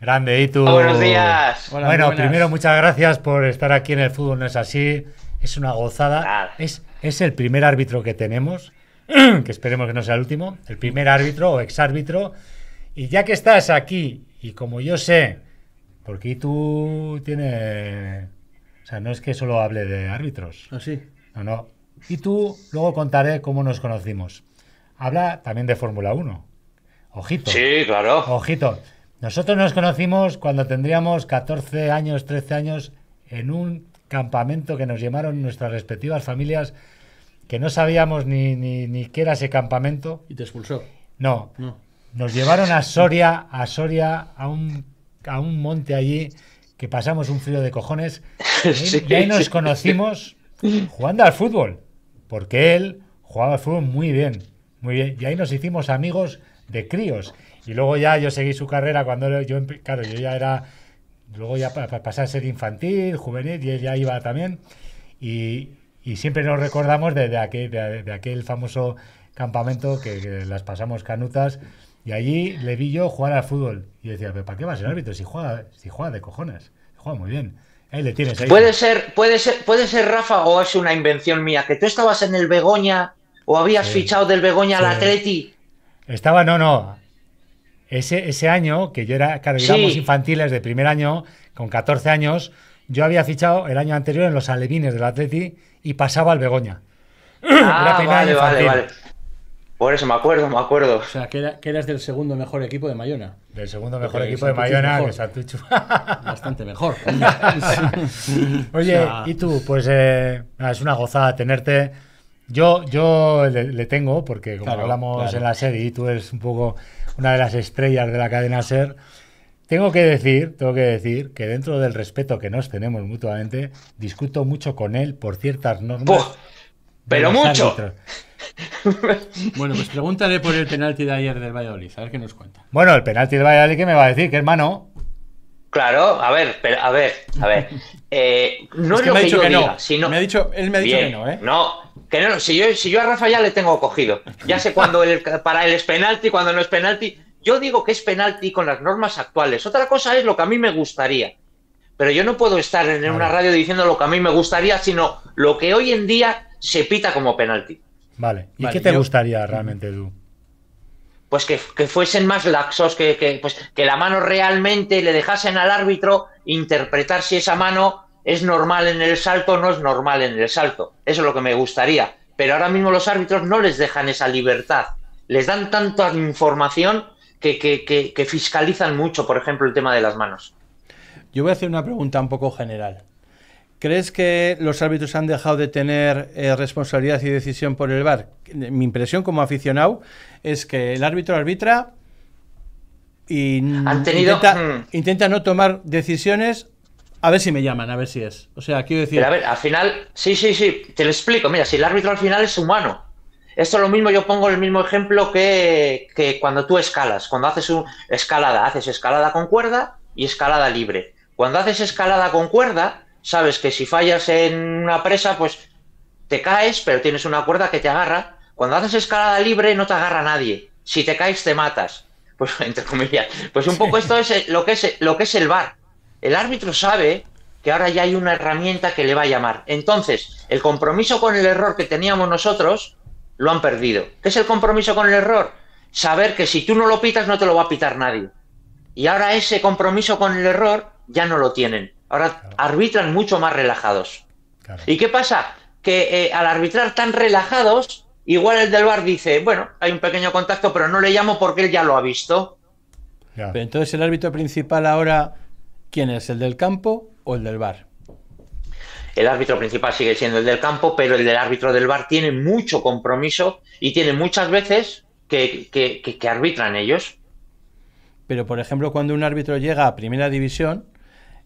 Grande, tú? Ah, buenos días. bueno, primero muchas gracias por estar aquí en el fútbol, no es así. Es una gozada. Es, es el primer árbitro que tenemos, que esperemos que no sea el último, el primer árbitro o exárbitro. Y ya que estás aquí, y como yo sé, porque tú tiene... O sea, no es que solo hable de árbitros. Así. Ah, sí? no, no. Y tú luego contaré cómo nos conocimos. Habla también de Fórmula 1. Ojito. Sí, claro. Ojito. Nosotros nos conocimos cuando tendríamos 14 años, 13 años, en un campamento que nos llamaron nuestras respectivas familias, que no sabíamos ni, ni, qué era ese campamento. ¿Y te expulsó? No. Nos llevaron a Soria, a Soria, a un, a un monte allí, que pasamos un frío de cojones. Y, ahí nos conocimos jugando al fútbol, porque él jugaba al fútbol muy bien, muy bien. Y ahí nos hicimos amigos de críos. Y luego ya yo seguí su carrera cuando yo, claro, yo ya era, luego ya pasé a ser infantil, juvenil, y él ya iba también. Y, siempre nos recordamos de, aquel, famoso campamento que, las pasamos canutas. Y allí le vi yo jugar al fútbol. Y yo decía, ¿para qué vas a árbitro? Si juega, si juega de cojones, juega muy bien. Ahí le tienes, Puede ser, puede ser, puede ser Rafa, o es una invención mía, que tú estabas en el Begoña, o habías fichado del Begoña al Atleti estaba, no, no. Ese, ese año, que yo era, claro, éramos infantiles de primer año, con 14 años, yo había fichado el año anterior en los alevines del Atleti y pasaba al Begoña. Ah, vale, vale, vale. Por eso me acuerdo, me acuerdo. O sea, que, eras del segundo mejor equipo de Mayona. Del segundo mejor equipo de Mayona, de Santuchu. Bastante mejor. Oye, ¿y tú? Pues eh, es una gozada tenerte. Yo, le, tengo, porque como hablamos en la serie, y tú eres un poco una de las estrellas de la cadena SER, tengo que decir, tengo que decir que dentro del respeto que nos tenemos mutuamente, discuto mucho con él por ciertas normas. ¡Pero mucho! bueno, pues pregúntale por el penalti de ayer del Valladolid, a ver qué nos cuenta. Bueno, el penalti del Valladolid, ¿qué me va a decir? Que hermano. Claro, a ver, a ver, a eh, ver. no es, lo que yo diga, él me que no, ¿eh? No, que no, si yo, si yo a Rafa ya le tengo cogido. Ya sé cuando para él es penalti, cuando no es penalti. Yo digo que es penalti con las normas actuales. Otra cosa es lo que a mí me gustaría. Pero yo no puedo estar en una radio diciendo lo que a mí me gustaría, sino lo que hoy en día se pita como penalti. Vale. ¿Y qué te gustaría realmente, tú? pues que, fuesen más laxos, que, pues, que, la mano realmente le dejasen al árbitro interpretar si esa mano es normal en el salto o no es normal en el salto. Eso es lo que me gustaría. Pero ahora mismo los árbitros no les dejan esa libertad. Les dan tanta información que, que fiscalizan mucho, por ejemplo, el tema de las manos. Yo voy a hacer una pregunta un poco general. ¿Crees que los árbitros han dejado de tener eh, responsabilidad y decisión por el VAR? Mi impresión como aficionado es que el árbitro arbitra y hmm. intenta, no tomar decisiones a ver si me llaman, a ver si es. O sea, quiero decir. Pero a ver, al final, sí, sí, sí, te lo explico. Mira, si el árbitro al final es humano. Esto es lo mismo, yo pongo el mismo ejemplo que, que cuando tú escalas. Cuando haces un, escalada, haces escalada con cuerda y escalada libre. Cuando haces escalada con cuerda, sabes que si fallas en una presa, pues te caes, pero tienes una cuerda que te agarra. Cuando haces escalada libre no te agarra nadie. Si te caes te matas. Pues entre comillas. Pues un poco esto es lo que es, lo que es el bar. El árbitro sabe que ahora ya hay una herramienta que le va a llamar. Entonces, el compromiso con el error que teníamos nosotros lo han perdido. ¿Qué es el compromiso con el error? Saber que si tú no lo pitas no te lo va a pitar nadie. Y ahora ese compromiso con el error ya no lo tienen. Ahora arbitran mucho más relajados. ¿Y qué pasa? Que eh, al arbitrar tan relajados, igual el del bar dice, bueno, hay un pequeño contacto, pero no le llamo porque él ya lo ha visto. Pero entonces el árbitro principal ahora, ¿quién es? ¿El del campo o el del bar? El árbitro principal sigue siendo el del campo, pero el del árbitro del bar tiene mucho compromiso y tiene muchas veces que, que, que arbitran ellos. Pero, por ejemplo, cuando un árbitro llega a primera división,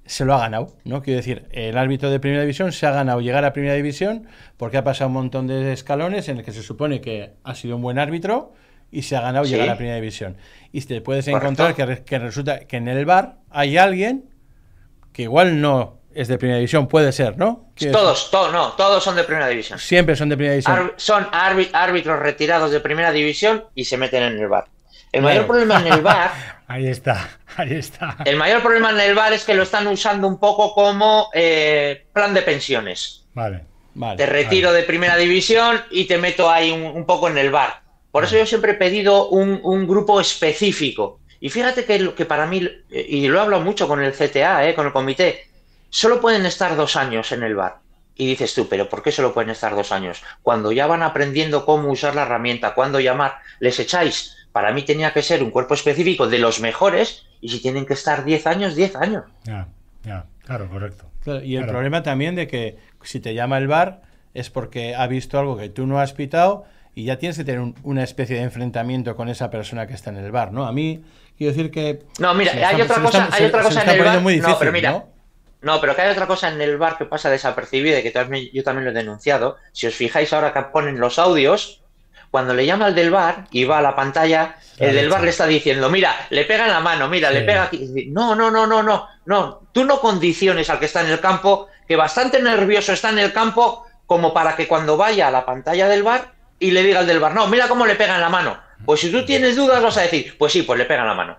se lo ha ganado, ¿no? Quiero decir, el árbitro de Primera División se ha ganado llegar a Primera División porque ha pasado un montón de escalones en el que se supone que ha sido un buen árbitro y se ha ganado llegar a Primera División. Y te puedes encontrar que, resulta que en el bar hay alguien que igual no es de Primera División, puede ser, ¿no? Todos, todos, no, todos son de Primera División. Siempre son de Primera División. son árbitros retirados de Primera División y se meten en el bar. El mayor problema en el bar. ahí está, ahí está. El mayor problema en el bar es que lo están usando un poco como eh, plan de pensiones. Vale, vale. Te retiro de primera división y te meto ahí un, poco en el bar. Por eso yo siempre he pedido un, grupo específico. Y fíjate que, lo, que para mí, eh, y lo he hablado mucho con el CTA, eh, con el comité, solo pueden estar dos años en el bar. Y dices tú, pero ¿por qué solo pueden estar dos años? Cuando ya van aprendiendo cómo usar la herramienta, cuándo llamar, les echáis para mí tenía que ser un cuerpo específico de los mejores y si tienen que estar 10 años, 10 años. Ya, ya, claro, correcto. y el problema también de que si te llama el bar es porque ha visto algo que tú no has pitado y ya tienes que tener una especie de enfrentamiento con esa persona que está en el bar, ¿no? A mí, quiero decir que... No, mira, hay, otra cosa, en el bar... Muy no, pero mira, ¿no? pero que hay otra cosa en el bar que pasa desapercibida y que yo también lo he denunciado. Si os fijáis ahora que ponen los audios, cuando le llama al del bar y va a la pantalla, el del bar le está diciendo, mira, le pega en la mano, mira, le pega aquí. No, no, no, no, no, no. Tú no condiciones al que está en el campo, que bastante nervioso está en el campo, como para que cuando vaya a la pantalla del bar y le diga al del bar, no, mira cómo le pega en la mano. Pues si tú tienes dudas, vas a decir, pues sí, pues le pega en la mano.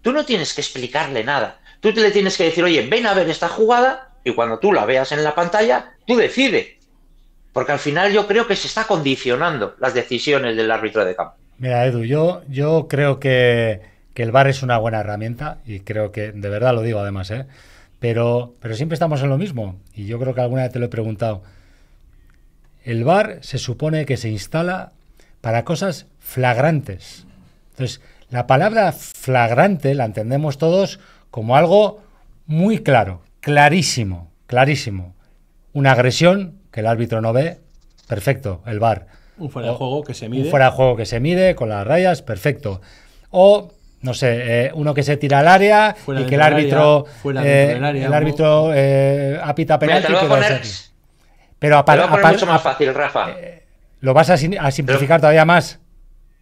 Tú no tienes que explicarle nada. Tú te le tienes que decir, oye, ven a ver esta jugada y cuando tú la veas en la pantalla, tú decides porque al final yo creo que se está condicionando las decisiones del árbitro de campo. Mira, Edu, yo, yo creo que, el VAR es una buena herramienta y creo que, de verdad lo digo además, ¿eh? pero, pero siempre estamos en lo mismo. Y yo creo que alguna vez te lo he preguntado. El VAR se supone que se instala para cosas flagrantes. Entonces, la palabra flagrante la entendemos todos como algo muy claro, clarísimo, clarísimo. Una agresión el árbitro no ve, perfecto, el bar Un fuera de juego que se mide. Un fuera de juego que se mide con las rayas, perfecto. O no sé, eh, uno que se tira al área y que el árbitro, eh, el árbitro apita penalti. pero a, te a mucho más fácil, Rafa. Eh, ¿Lo vas a, simplificar todavía más?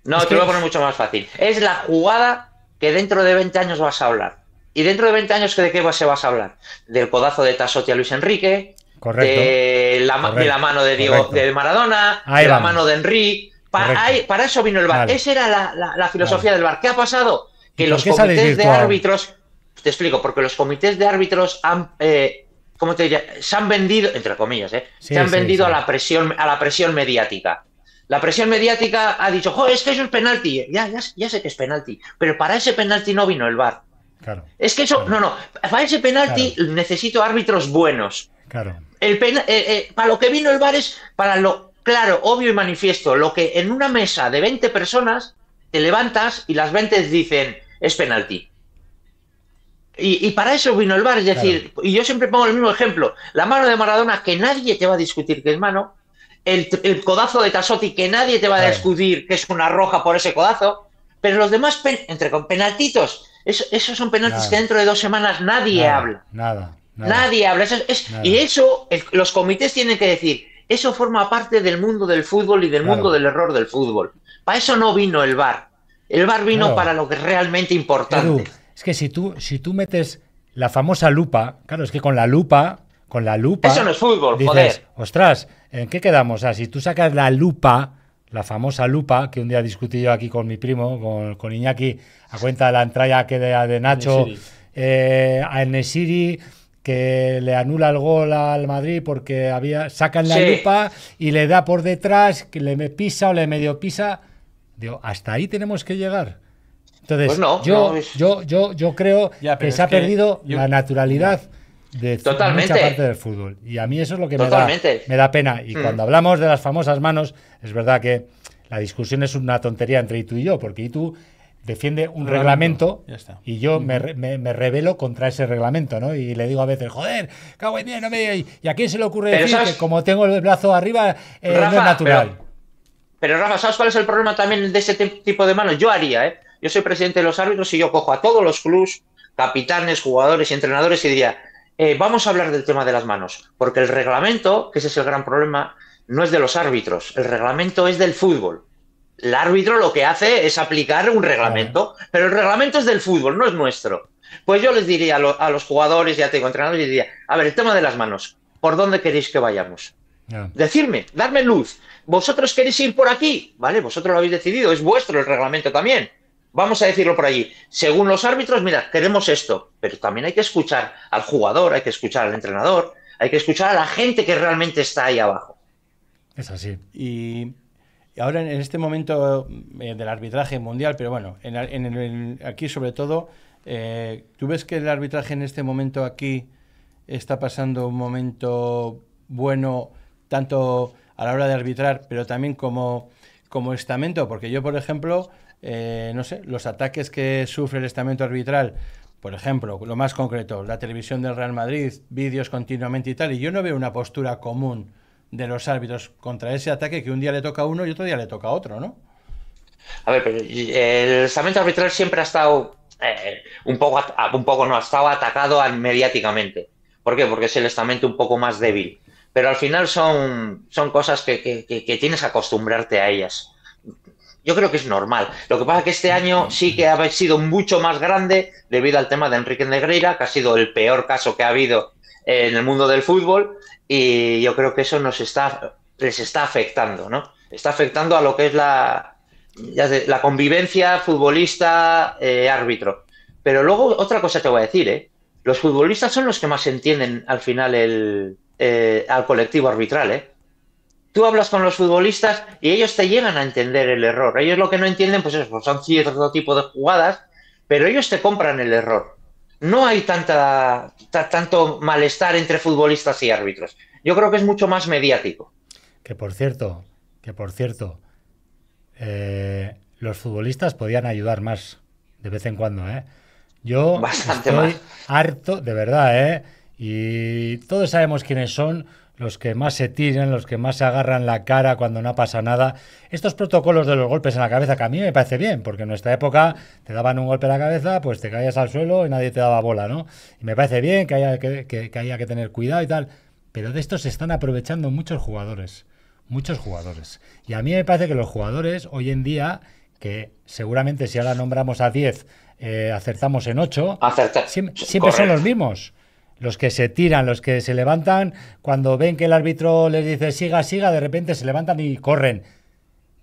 No, te lo voy a poner mucho más fácil. Es la jugada que dentro de 20 años vas a hablar. ¿Y dentro de 20 años de qué se vas a hablar? Del codazo de Tasotti a Luis Enrique, correcto, de, la, mano de Diego, de Maradona, de la mano de Henry. para eso vino el VAR. Esa era la, filosofía del VAR. ¿Qué ha pasado? Que los comités de árbitros, te explico, porque los comités de árbitros han, eh, Se han vendido, entre comillas, eh, se han vendido a la presión, a la presión mediática. La presión mediática ha dicho, es que eso es penalti. Ya, ya, sé que es penalti, pero para ese penalti no vino el VAR. es que eso, no, no, para ese penalti necesito árbitros buenos. Claro. El eh, eh, para lo que vino el bar es para lo claro, obvio y manifiesto, lo que en una mesa de 20 personas te levantas y las 20 dicen es penalti. Y, para eso vino el bar, es decir, y yo siempre pongo el mismo ejemplo, la mano de Maradona que nadie te va a discutir que es mano, el, codazo de Tasotti, que nadie te va a discutir que es una roja por ese codazo, pero los demás, entre con penaltitos, esos son penaltis que dentro de dos semanas nadie habla. Nada. Nadie habla. Eso Y eso, los comités tienen que decir, eso forma parte del mundo del fútbol y del mundo del error del fútbol. Para eso no vino el VAR. El VAR vino para lo que es realmente importante. es que si tú, si tú metes la famosa lupa, claro, es que con la lupa, con la lupa... Eso no es fútbol, joder. Ostras, ¿en qué quedamos? O si tú sacas la lupa, la famosa lupa, que un día discutí yo aquí con mi primo, con, Iñaki, a cuenta de la entrada que de, Nacho, eh, a Enesiri que le anula el gol al Madrid porque había sacan la lupa y le da por detrás, que le pisa o le medio pisa. Digo, hasta ahí tenemos que llegar. Entonces, pues yo, yo, yo, yo creo que se ha perdido la naturalidad. de Totalmente. mucha parte del fútbol. Y a mí eso es lo que me da, pena. Y mm. cuando hablamos de las famosas manos, es verdad que la discusión es una tontería entre tú y yo, porque tú defiende un reglamento, y yo me, me, contra ese reglamento, ¿no? Y le digo a veces, joder, cago en día, no me ¿Y a quién se le ocurre decir que como tengo el brazo arriba, eh, no es natural? Pero, Rafa, ¿sabes cuál es el problema también de ese tipo de manos? Yo haría, ¿eh? Yo soy presidente de los árbitros y yo cojo a todos los clubs, capitanes, jugadores y entrenadores y diría, eh, vamos a hablar del tema de las manos, porque el reglamento, que ese es el gran problema, no es de los árbitros, el reglamento es del fútbol. El árbitro lo que hace es aplicar un reglamento, pero el reglamento es del fútbol, no es nuestro. Pues yo les diría a, los jugadores, ya tengo entrenadores, les diría, a ver, el tema de las manos, ¿por dónde queréis que vayamos? Decidme, Decirme, darme luz. ¿Vosotros queréis ir por aquí? ¿Vale? Vosotros lo habéis decidido, es vuestro el reglamento también. Vamos a decirlo por allí. Según los árbitros, mira, queremos esto, pero también hay que escuchar al jugador, hay que escuchar al entrenador, hay que escuchar a la gente que realmente está ahí abajo. Es así. Y ahora en este momento eh, del arbitraje mundial, pero bueno, aquí sobre todo, eh, ¿tú ves que el arbitraje en este momento aquí está pasando un momento bueno tanto a la hora de arbitrar, pero también como, como estamento? Porque yo, por ejemplo, eh, no sé, los ataques que sufre el estamento arbitral, por ejemplo, lo más concreto, la televisión del Real Madrid, vídeos continuamente y tal, y yo no veo una postura común de los árbitros contra ese ataque que un día le toca a uno y otro día le toca a otro, ¿no? A ver, el estamento arbitral siempre ha estado eh, un poco, ah, un poco no, ha estado atacado mediáticamente. ¿Por qué? Porque es el estamento un poco más débil. Pero al final son, son cosas que, que tienes que acostumbrarte a ellas. Yo creo que es normal. Lo que pasa es que este año sí que ha sido mucho más grande debido al tema de Enrique Negreira, que ha sido el peor caso que ha habido en el mundo del fútbol y yo creo que eso nos está, les está afectando, ¿no? Está afectando a lo que es la, la convivencia futbolista-árbitro. Eh, pero luego otra cosa te voy a decir, ¿eh? Los futbolistas son los que más entienden al final eh, al colectivo arbitral, ¿eh? Tú hablas con los futbolistas y ellos te llegan a entender el error. Ellos lo que no entienden, pues, eso pues son cierto tipo de jugadas, pero ellos te compran el error no hay tanta, tanto malestar entre futbolistas y árbitros. Yo creo que es mucho más mediático. Que por cierto, que por cierto, eh, los futbolistas podían ayudar más de vez en cuando, ¿eh? Yo estoy harto, de verdad, ¿eh? Y todos sabemos quiénes son los que más se tiran, los que más se agarran la cara cuando no pasa nada. Estos protocolos de los golpes en la cabeza, que a mí me parece bien, porque en nuestra época te daban un golpe en la cabeza, pues te caías al suelo y nadie te daba bola, ¿no? Y me parece bien que haya que, haya que tener cuidado y tal, pero de esto se están aprovechando muchos jugadores, muchos jugadores. Y a mí me parece que los jugadores hoy en día, que seguramente si ahora nombramos a 10, eh, acertamos en 8, siempre son los mismos los que se tiran, los que se levantan, cuando ven que el árbitro les dice siga, siga, de repente se levantan y corren.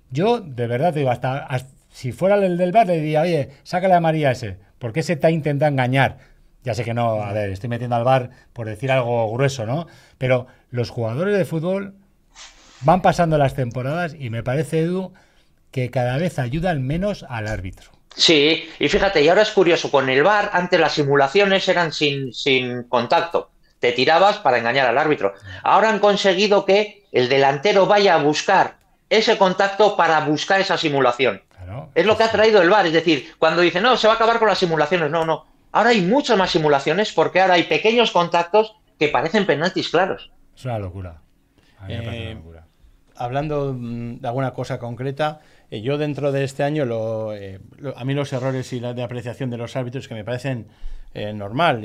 Yo, de verdad, digo, hasta, si fuera el del bar, le diría, oye, sácale a María ese, porque ese te ha engañar. Ya sé que no, a ver, estoy metiendo al bar por decir algo grueso, ¿no? Pero los jugadores de fútbol van pasando las temporadas y me parece, Edu, que cada vez ayudan menos al árbitro. Sí, y fíjate, y ahora es curioso, con el VAR antes las simulaciones eran sin, sin contacto, te tirabas para engañar al árbitro. Ahora han conseguido que el delantero vaya a buscar ese contacto para buscar esa simulación. Es lo que ha pues traído el VAR, es decir, cuando dice, no, se va a acabar con las simulaciones, no, no. Ahora hay muchas más simulaciones porque ahora hay pequeños contactos que parecen penaltis claros. Es una locura. Eh, hablando mm, de alguna cosa concreta, eh, yo dentro de este año, eh, lo, a mí los errores y la de apreciación de los árbitros que me parecen eh, normal,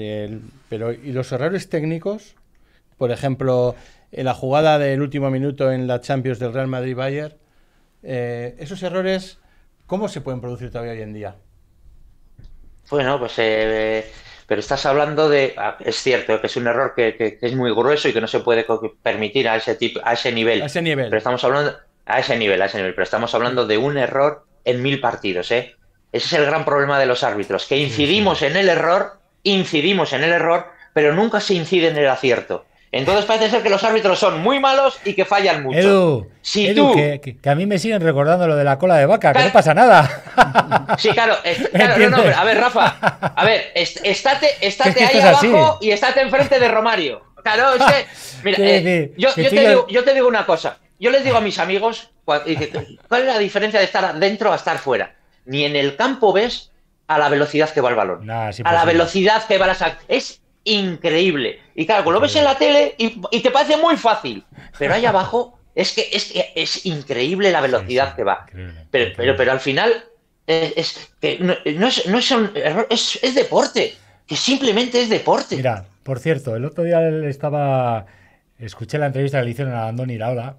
pero y los errores técnicos, por ejemplo, la jugada del último minuto en la Champions del Real Madrid-Bayern, esos errores, ¿cómo se pueden producir todavía hoy en día? Bueno, pues pero estás hablando de, ah, es cierto, que es un error que, es muy grueso y que no se puede permitir a ese tipo, a ese nivel. A ese nivel. Pero estamos hablando, a ese nivel, a ese nivel. Pero estamos hablando de un error en mil partidos, ¿eh? Ese es el gran problema de los árbitros, que incidimos en el error, incidimos en el error, pero nunca se incide en el acierto. Entonces parece ser que los árbitros son muy malos y que fallan mucho. Edu, que, a mí me siguen recordando lo de la cola de vaca, que no pasa nada. Sí, claro, a ver, Rafa, a ver, estate, ahí abajo y estate enfrente de Romario. Claro, es que, mira, eh, yo te digo una cosa, yo les digo a mis amigos, ¿cuál es la diferencia de estar adentro a estar fuera? Ni en el campo ves a la velocidad que va el balón. a la velocidad que va la sac. Es increíble. Y claro, lo ves en la tele y, te parece muy fácil. Pero ahí abajo es que es, increíble la velocidad que va. pero, pero, al final es, que no, es, es, deporte. Que simplemente es deporte. Mira, por cierto, el otro día estaba. Escuché la entrevista que le hicieron a Andoni Laura.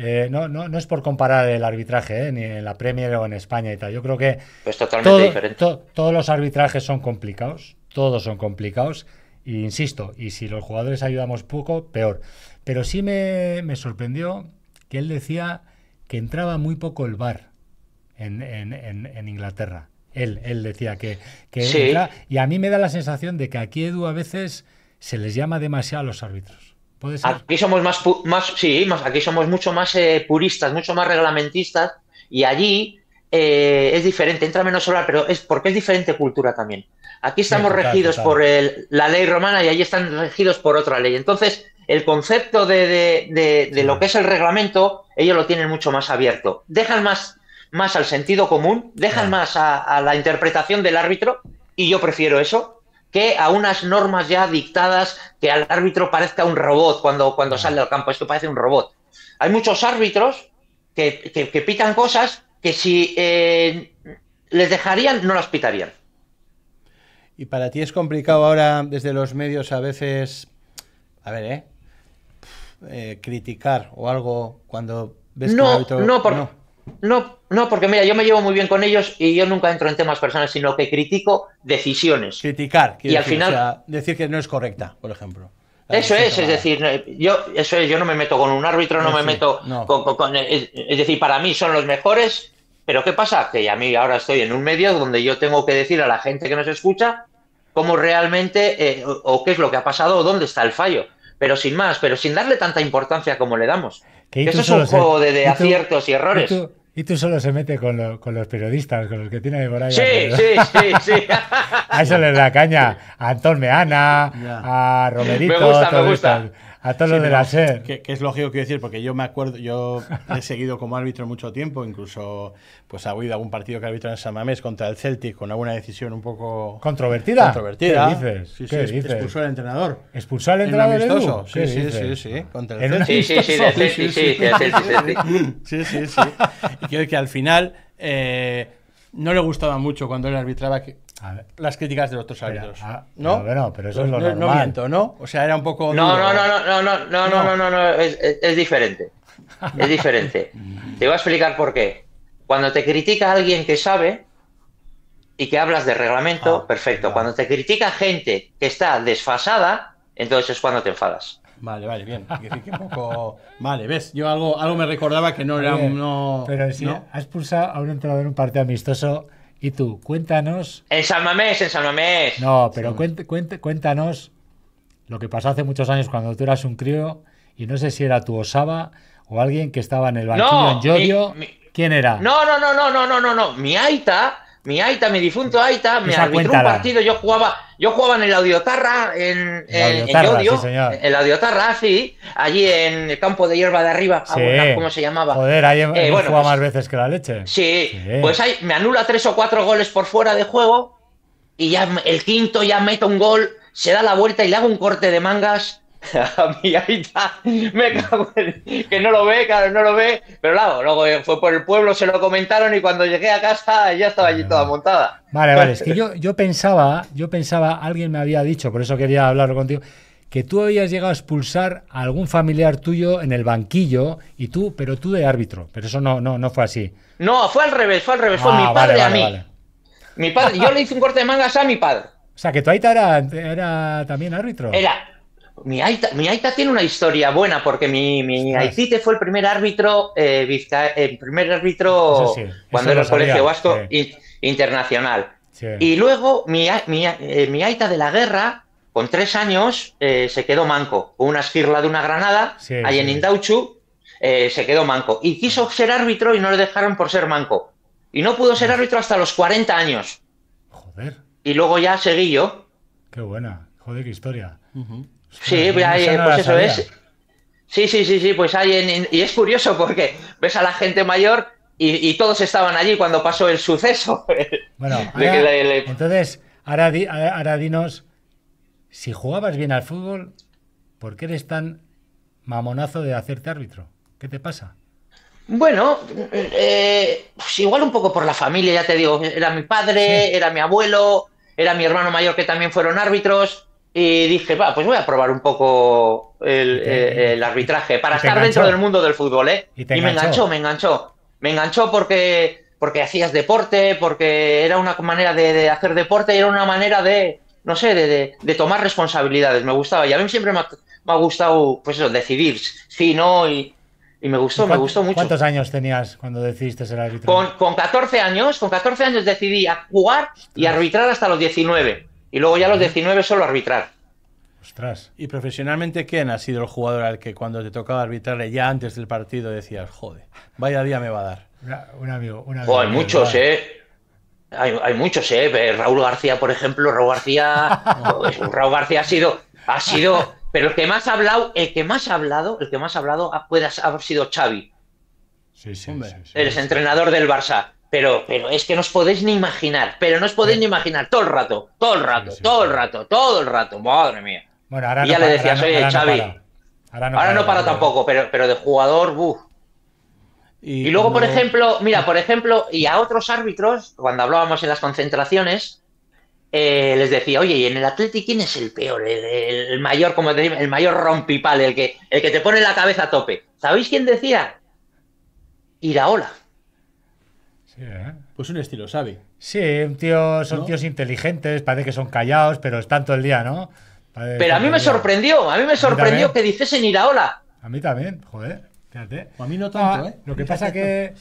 Eh, no, no, no, es por comparar el arbitraje, eh, ni en la Premier o en España y tal. Yo creo que pues totalmente todos los arbitrajes son complicados, todos son complicados, e insisto, y si los jugadores ayudamos poco, peor. Pero sí me, sorprendió que él decía que entraba muy poco el bar en, Inglaterra. Él, él decía que, que entra, y a mí me da la sensación de que aquí Edu a veces se les llama demasiado a los árbitros. Aquí somos más, más sí, más, aquí somos mucho más eh, puristas, mucho más reglamentistas y allí eh, es diferente, entra menos solar, pero es porque es diferente cultura también. Aquí estamos regidos por la ley romana y allí están regidos por otra ley. Entonces, el concepto de, lo que es el reglamento, ellos lo tienen mucho más abierto. Dejan más, más al sentido común, dejan más a la interpretación del árbitro y yo prefiero eso que a unas normas ya dictadas que al árbitro parezca un robot cuando, cuando ah. sale al campo. Esto parece un robot. Hay muchos árbitros que, pitan cosas que si eh, les dejarían, no las pitarían. Y para ti es complicado ahora desde los medios a veces, a ver, ¿eh? eh criticar o algo cuando ves no, árbitro... No, por, no, no, porque mira, yo me llevo muy bien con ellos y yo nunca entro en temas personales, sino que critico decisiones. Criticar, y al final decir que no es correcta, por ejemplo. Eso es, es decir, yo eso es, yo no me meto con un árbitro, no, me meto Con, es, decir, para mí son los mejores, pero ¿qué pasa? Que a mí ahora estoy en un medio donde yo tengo que decir a la gente que nos escucha cómo realmente eh, o, qué es lo que ha pasado o dónde está el fallo. Pero sin más, pero sin darle tanta importancia como le damos. Que eso es un juego de, aciertos y errores. Y tú solo se mete con, con los periodistas, con los que tiene por ahí. Sí, sí, sí, sí. a eso le da caña. A Antón Meana, a Romerito. Me gusta, me gusta. A todo lo de la SER. Que, es lógico, que decir, porque yo me acuerdo, yo he seguido como árbitro mucho tiempo, incluso pues ha habido algún partido que árbitro en San Mamés contra el Celtic con alguna decisión un poco... ¿Controvertida? Controvertida. ¿Qué dices? Expulsó al entrenador. ¿Expulsó al entrenador, Sí, sí, sí, sí, Contra el Sí, sí, sí, sí, sí, sí, Y creo que al final no le gustaba mucho cuando él arbitraba que, las críticas de los otros árbitros. Ah, ¿No? pero eso es lo no, normal. No miento, ¿no? O sea, era un poco. No, no, no, ¿eh? no, no, no, no, no, no, no, es, diferente. Es diferente. te voy a explicar por qué. Cuando te critica alguien que sabe y que hablas de reglamento, ah, perfecto. Cuando te critica gente que está desfasada, entonces es cuando te enfadas. Vale, vale, bien. Vale, ves, yo algo, algo me recordaba que no era uno No, pero si has pulsado a un entrenador en un partido amistoso. Y tú, cuéntanos. En San Mamés, en San Mamés. No, pero cuente cuente cuéntanos lo que pasó hace muchos años cuando tú eras un crío y no sé si era tu Osaba o alguien que estaba en el banquillo en Yodio. ¿Quién era? No, no, no, no, no, no, no, no. Mi Aita, mi Aita, mi difunto Aita, me arbitró un partido, yo jugaba yo jugaba en el Audiotarra, en, el Audio, sí, el Audiotarra, sí, allí en el campo de hierba de arriba, ah, ¿cómo se llamaba? Joder, ahí eh, bueno, pues más veces que la leche. Sí, sí. pues ahí me anula tres o cuatro goles por fuera de juego y ya el quinto ya meto un gol, se da la vuelta y le hago un corte de mangas A mi está. Me cago en... Que no lo ve, claro, no lo ve. Pero claro, luego eh, fue por el pueblo, se lo comentaron y cuando llegué a casa ya estaba allí toda montada. Vale, vale. Es que yo, yo pensaba, yo pensaba, alguien me había dicho, por eso quería hablar contigo, que tú habías llegado a expulsar a algún familiar tuyo en el banquillo y tú, pero tú de árbitro. Pero eso no, no, no fue así. No, fue al revés, fue al revés, fue mi ah, padre a mí. Mi padre, yo le hice un corte de mangas a mi padre. O sea, que tu Aita era, era también árbitro. Era, mi Aita, tiene una historia buena porque mi, mi Aitite fue el primer árbitro, eh, eh, el primer árbitro cuando era el Colegio Vasco Internacional. Y luego eh, mi, Aita de la guerra, con tres años, se quedó manco. Con una esquirla de una granada, ahí en Indauchu, se quedó manco. Y quiso ser árbitro y no le dejaron por ser manco. Y no pudo ser árbitro hasta los 40 años. Joder. Y luego ya seguí yo. Qué buena. Joder, qué historia. Sí, pues, pues eso es. Sí, sí, sí, sí, pues hay y es curioso porque ves a la gente mayor y, todos estaban allí cuando pasó el suceso. Bueno, entonces, ahora, dinos, si jugabas bien al fútbol, ¿por qué eres tan mamonazo de hacerte árbitro? ¿Qué te pasa? Bueno, eh, pues igual un poco por la familia, ya te digo, era mi padre, era mi abuelo, era mi hermano mayor que también fueron árbitros y dije, va, pues voy a probar un poco el, eh, arbitraje para estar dentro del mundo del fútbol, ¿eh? Y, me enganchó, me enganchó. Me enganchó porque, porque hacías deporte, porque era una manera de, hacer deporte era una manera de, no sé, de, tomar responsabilidades. Me gustaba. Y a mí siempre me ha, gustado, pues decidir si no, y, y me gustó, me gustó mucho. ¿Cuántos años tenías cuando decidiste ser arbitraje? Con, con 14 años, con 14 años decidí jugar y arbitrar hasta los 19. Y luego ya los 19 solo arbitrar. Ostras. ¿Y profesionalmente quién ha sido el jugador al que cuando te tocaba arbitrarle ya antes del partido decías, joder, vaya día me va a dar? un amigo, un amigo. ¿eh? hay muchos, ¿eh? Hay, muchos, ¿eh? Raúl García, por ejemplo, Raúl García, pues, pues, Raúl García ha sido, ha sido, pero el que más ha hablado, el que más ha hablado, el que más ha hablado puede ha, sido Xavi. Sí, sí, Eres entrenador del Barça. Pero, pero es que no os podéis ni imaginar, pero no os podéis ni imaginar todo el rato, todo el rato, todo el rato, todo el rato, madre mía. ahora y ya le decías, oye, Xavi, ahora no para, tampoco, pero, pero de jugador, buf. Y, luego, por ejemplo, mira, por ejemplo, y a otros árbitros, cuando hablábamos en las concentraciones, eh, les decía, oye, ¿y en el Atlético quién es el peor? El, mayor, como decimos, el mayor rompipal, el que, el que te pone la cabeza a tope. ¿Sabéis quién decía? Iraola. Pues un estilo, ¿sabe? Sí, son tíos inteligentes, parece que son callados, pero están todo el día, ¿no? pero a mí me sorprendió, a mí me sorprendió que dijesen Iraola. A mí también, joder, fíjate. a mí no tanto, ah, ¿eh? Lo que pasa que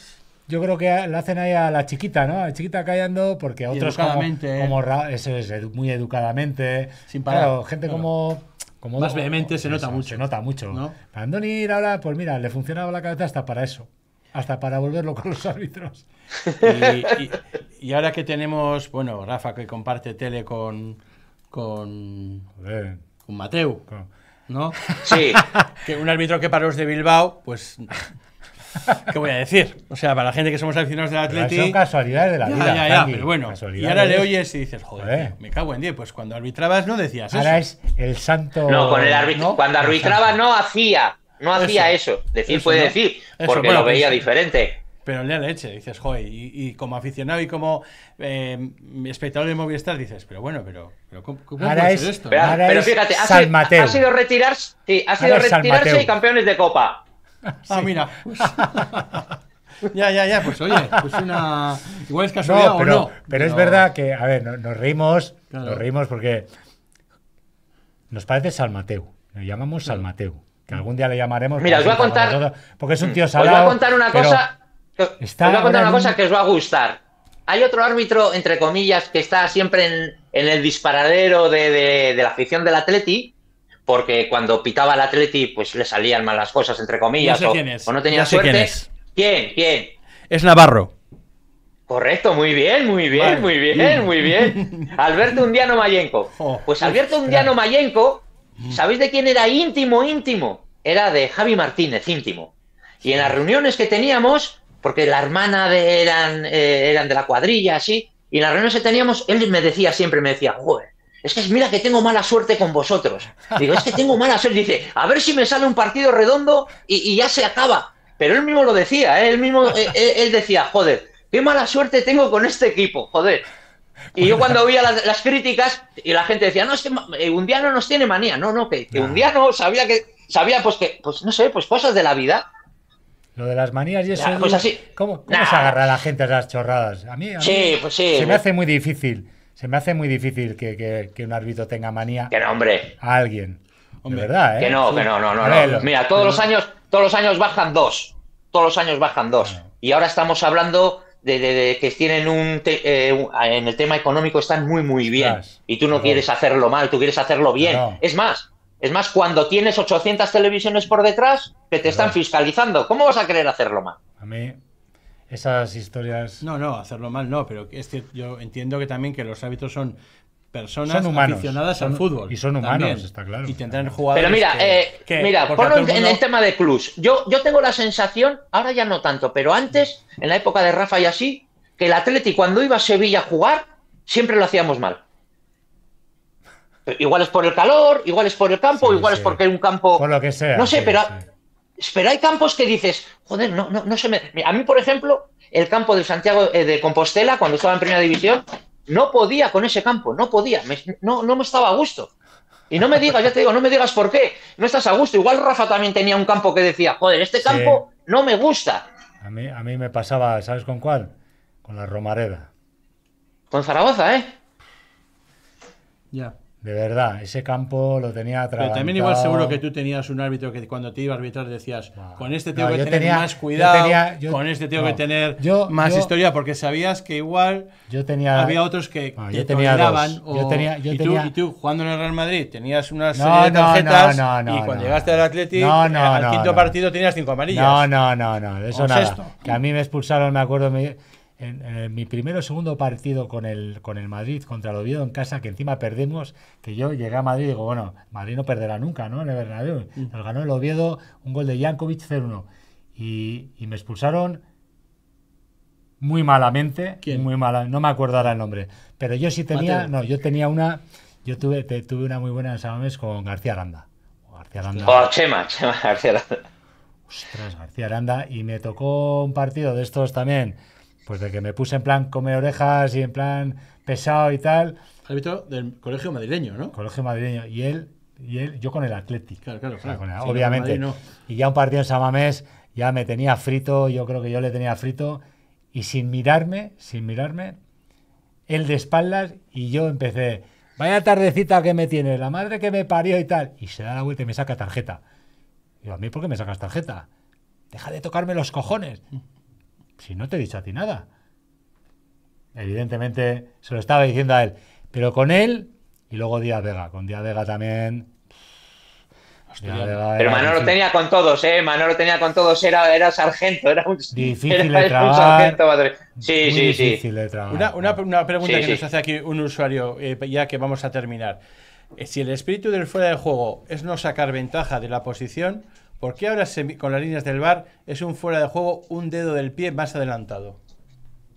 yo creo que la hacen ahí a la chiquita, ¿no? A la chiquita callando porque a otros como, ¿eh? es, muy educadamente. Sin parar. Claro, gente como como más vehemente se nota mucho. Se nota mucho. ¿no? Andoni ahora, pues mira, le funcionaba la cabeza hasta para eso hasta para volverlo con los árbitros. Y, ahora que tenemos, bueno, Rafa que comparte tele con, con, Mateu, ¿no? Sí. que un árbitro que para los de Bilbao, pues ¿Qué voy a decir? O sea, para la gente que somos aficionados del Atlético. Son casualidades de la vida. Ya, ya, pero bueno. Y ahora le oyes y dices, joder, me cago en 10. Pues cuando arbitrabas no decías ahora eso. Ahora es el santo. No, con el árbitro. Cuando arbitraba no hacía no hacía eso. Decir puede decir, porque lo pues veía diferente. Pero lea leche, dices, joder, y, como aficionado y como eh, espectador de Movistar, dices, pero bueno, pero, pero ¿cómo, esto? Pero, fíjate, ha, sido retirarse, ha sido retirarse y campeones de copa. Ah, mira. Ya, ya, ya, pues oye, pues una. Igual es casualidad pero, o no. Pero es verdad que, a ver, nos, reímos, nos reímos porque nos parece Salmateu, lo llamamos Salmateu que algún día le llamaremos. Mira, os voy a contar. porque es un mm. tío salado. Os voy a contar una cosa. os voy a contar una cosa que os va a gustar. Hay otro árbitro, entre comillas, que está siempre en, el disparadero de, la afición del Atleti, porque cuando pitaba el Atleti, pues le salían mal las cosas, entre comillas, O, no tenía suerte. Quién, quién, Es Navarro. Correcto, muy bien, muy bien, muy bien, muy bien. Alberto Undiano Mayenco. Oh, pues Alberto Undiano Mayenco ¿Sabéis de quién era íntimo, íntimo? Era de Javi Martínez, íntimo. Y en las reuniones que teníamos, porque la hermana de, eran, eh, eran de la cuadrilla, así, y en las reuniones que teníamos, él me decía siempre, me decía, joder, es que mira que tengo mala suerte con vosotros. Digo, es que tengo mala suerte. Dice, a ver si me sale un partido redondo y, ya se acaba. Pero él mismo lo decía, ¿eh? él mismo, eh, él decía, joder, qué mala suerte tengo con este equipo, joder. Y yo cuando oía las, críticas y la gente decía, no, es que eh, no nos tiene manía. No, no, que, un día no, sabía que, sabía pues que, pues no sé, pues cosas de la vida. Lo de las manías y eso. pues así. ¿Cómo, agarra a la gente a las chorradas? A mí, a sí, pues sí. Se me hace muy difícil. Se me hace muy difícil que, un árbitro tenga manía. Que no, hombre. A alguien. verdad, ¿eh? Que no, que no, no, no. no. Mira, todos los años, todos los años bajan dos. Todos los años bajan dos. Y ahora estamos hablando de, que tienen un, eh, ah, en el tema económico están muy muy bien y tú no quieres hacerlo mal, tú quieres hacerlo bien. Es más, es más cuando tienes 800 televisiones por detrás que te están fiscalizando, ¿cómo vas a querer hacerlo mal? A mí esas historias No, no, hacerlo mal no, pero es yo entiendo que también que los hábitos son personas son aficionadas al fútbol. Y son humanos, está claro. Y Pero mira, eh, mira ponlo en, el tema de clubs. Yo, yo tengo la sensación, ahora ya no tanto, pero antes, en la época de Rafa y así, que el Atlético cuando iba a Sevilla a jugar, siempre lo hacíamos mal. Igual es por el calor, igual es por el campo, igual es porque hay un campo. Por lo que sea. No sé, pero, hay campos que dices, joder, no, no, no se me. a mí, por ejemplo, el campo de Santiago eh, de Compostela, cuando estaba en primera división, no podía con ese campo, no podía, no, no me estaba a gusto. Y no me digas, ya te digo, no me digas por qué, no estás a gusto. Igual Rafa también tenía un campo que decía, joder, este campo no me gusta. A mí, me pasaba, ¿sabes con cuál? Con la Romareda. Con Zaragoza, ¿eh? Ya. De verdad, ese campo lo tenía atrás. Pero también igual seguro que tú tenías un árbitro que cuando te iba a arbitrar decías, este con este tengo que tener más cuidado, con este tengo que tener más historia, porque sabías que igual yo tenía, había otros que, ah, te tenía y, tú, y, jugando en el Real Madrid tenías una serie de tarjetas y cuando llegaste al Atlético, al quinto partido tenías cinco amarillas. No, no, no, no, eso nada. Que a mí me expulsaron, me acuerdo, me, en, eh, mi primero o segundo partido con el, con el Madrid contra el Oviedo en casa, que encima perdimos, que yo llegué a Madrid y digo, bueno, Madrid no perderá nunca, ¿no? el mm. Nos ganó el Oviedo un gol de Jankovic 0-1. Y, me expulsaron muy malamente. Muy mala, no me acuerdo el nombre. Pero yo sí tenía, no, yo tenía una, yo tuve, tuve una muy buena en San Mames con García Aranda. García Aranda. O oh, Chema, Chema García Aranda. Ostras, García Aranda. Y me tocó un partido de estos también pues de que me puse en plan come orejas y en plan pesado y tal. Habito del colegio madrileño, ¿no? Colegio madrileño. Y él, y él yo con el Atlético. Claro, claro, obviamente. Y ya un partido en Samamés ya me tenía frito, yo creo que yo le tenía frito. Y sin mirarme, sin mirarme, él de espaldas y yo empecé, vaya tardecita que me tiene, la madre que me parió y tal. Y se da la vuelta y me saca tarjeta. Y yo, ¿a mí por qué me sacas tarjeta? Deja de tocarme los cojones si no te he dicho a ti nada. Evidentemente se lo estaba diciendo a él, pero con él y luego Díaz Vega. Con Díaz Vega también. pero Manolo tenía con todos, ¿eh? Manolo tenía con todos, era, era sargento, era difícil de Sí, sí, sí. una, pregunta que nos hace aquí un usuario, eh, ya que vamos a terminar. Eh, si el espíritu del fuera de juego es no sacar ventaja de la posición, ¿Por qué ahora con las líneas del bar es un fuera de juego un dedo del pie más adelantado?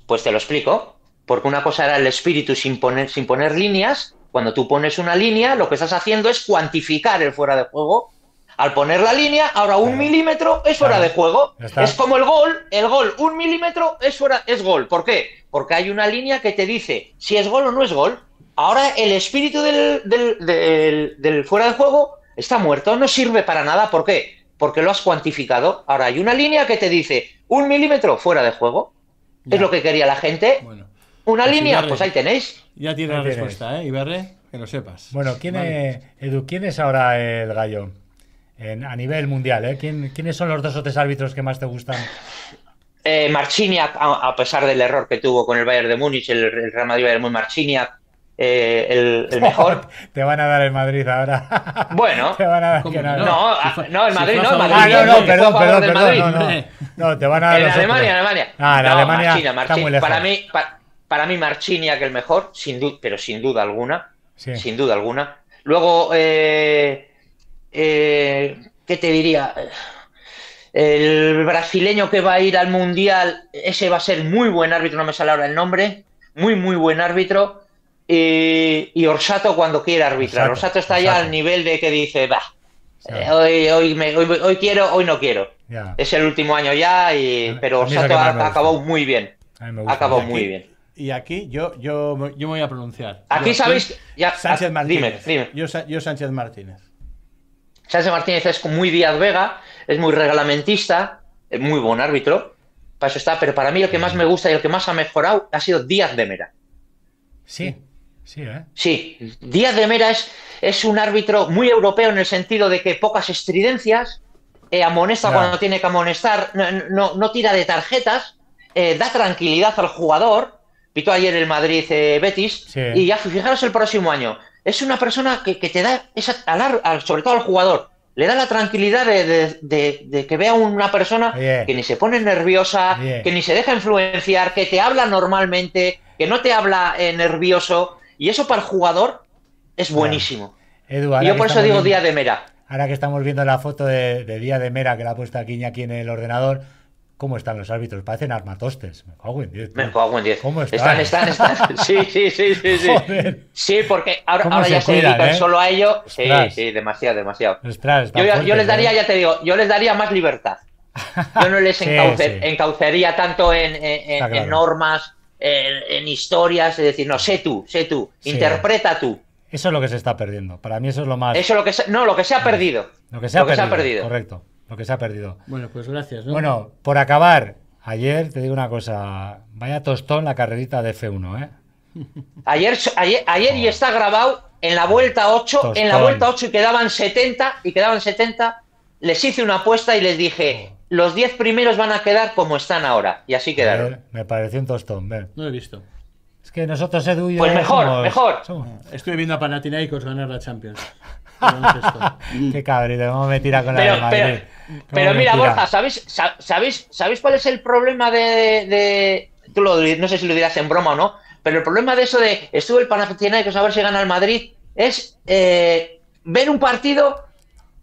Pues te lo explico. Porque una cosa era el espíritu sin poner, sin poner líneas. Cuando tú pones una línea, lo que estás haciendo es cuantificar el fuera de juego. Al poner la línea, ahora un milímetro es fuera de juego. Es como el gol, el gol, un milímetro es fuera, es gol. ¿Por qué? Porque hay una línea que te dice si es gol o no es gol. Ahora el espíritu del, del fuera de juego está muerto, no sirve para nada. ¿Por qué? porque lo has cuantificado. Ahora hay una línea que te dice un milímetro fuera de juego. Es lo que quería la gente. Bueno, una pues línea, pues ahí tenéis. Ya tiene la respuesta, ¿eh, Que lo sepas. Bueno, ¿quién, es, Edu, ¿quién es ahora el gallo? a nivel mundial, ¿eh? ¿Quiénes son los dos o tres árbitros que más te gustan? Eh, Marciniak, a, pesar del error que tuvo con el Bayern de Múnich, el, el Real Madrid Bayern Múnich, Marciniak, eh, el, mejor. Te van a dar el Madrid ahora. Bueno. no, no, ah, el Madrid no, Madrid. no, perdón, perdón, perdón. No, te van a dar. En Alemania, Alemania. Para mí, para, mí, que el mejor, sin duda, pero sin duda alguna. Sin duda alguna. Luego, eh, eh, ¿qué te diría? El brasileño que va a ir al Mundial, ese va a ser muy buen árbitro, no me sale ahora el nombre, muy, muy buen árbitro. Y, Orsato cuando quiera arbitrar. Orsato está ya al nivel de que dice, va, eh, hoy, quiero, hoy no quiero. Es el último año ya, pero Orsato ha, acabado muy bien. Acabó muy bien. Y aquí yo, yo, yo me voy a pronunciar. Aquí sabéis. Sánchez ah, Martínez. Yo, Sánchez Martínez. Sánchez Martínez es muy Díaz Vega, es muy reglamentista, es muy buen árbitro. Para eso está, pero para mí lo que más me gusta y lo que más ha mejorado ha sido Díaz de Mera. Sí. ¿eh? Sí, Díaz de Mera es, es, un árbitro muy europeo en el sentido de que pocas estridencias, eh, amonesta cuando tiene que amonestar, no, no, tira de tarjetas, eh, da tranquilidad al jugador. Pitó ayer el Madrid Betis y ya fijaros el próximo año. Es una persona que, que te da, sobre todo al jugador, le da la tranquilidad de, que vea una persona que ni se pone nerviosa, que ni se deja influenciar, que te habla normalmente, que no te habla nervioso, y eso para el jugador es buenísimo. Eduardo yo por eso digo Día de Mera. Ahora que estamos viendo la foto de, de Día de Mera que la ha puesto aquí aquí en el ordenador, ¿Cómo están los árbitros? Parecen armatostes. Me cago en 10. Me cago en 10. ¿Cómo están? Están, están, están. Sí, sí, sí, sí. Sí, sí porque ahora, ahora ya se dedican eh? solo a ello. Sí, sí, demasiado, demasiado. yo, les daría, eh. ya te digo, yo les daría más libertad. Yo no les encaucería tanto en, normas en, historias, es decir, no, sé tú, sé tú, interpreta tú. Eso es lo que se está perdiendo. Para mí eso es lo más. Eso es lo que no, lo que se ha perdido. Lo que se ha, perdido, Correcto. Lo que se ha perdido. Bueno, pues gracias. Bueno, por acabar, ayer te digo una cosa. Vaya tostón la carrerita de F1, ¿eh? Ayer, ayer, y oh. está grabado en la vuelta 8, en la vuelta 8 y quedaban 70 y quedaban 70. Les hice una apuesta y les dije, oh los 10 primeros van a quedar como están ahora. Y así quedaron. me pareció un tostón, No he visto. Es que nosotros, Edu Pues mejor, mejor. estoy viendo a Panathinaikos ganar la Champions. Mm. Qué cabrón, a me a con Madrid. Pero, mira, Borja, ¿sabéis, sabéis, sabéis cuál es el problema de, no sé si lo dirás en broma o no, pero el problema de eso de estuve el Panathinaikos a ver si gana el Madrid es eh, ver un partido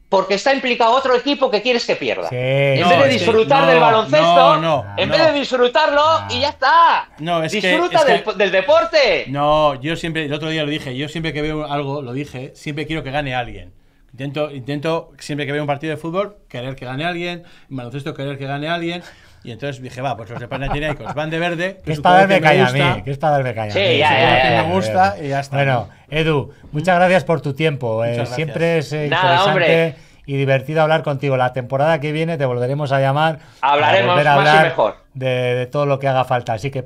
porque está implicado otro equipo que quieres que pierda. en vez de disfrutar del baloncesto, en vez de disfrutarlo y ya está. No, Disfruta del, deporte. No, yo siempre, el otro día lo dije, yo siempre que veo algo, lo dije, siempre quiero que gane alguien. Intento, intento siempre que veo un partido de fútbol, querer que gane alguien, baloncesto querer que gane alguien. Y entonces dije, va, pues los de Panathinaikos van de verde. Que es para darme caña a mí, que es para darme caña. Sí, ya, me gusta y ya está. Bueno, Edu, muchas gracias por tu tiempo. Eh, siempre es eh, interesante. y divertido hablar contigo. La temporada que viene te volveremos a llamar. Hablaremos más hablar y mejor. De, de, todo lo que haga falta. Así que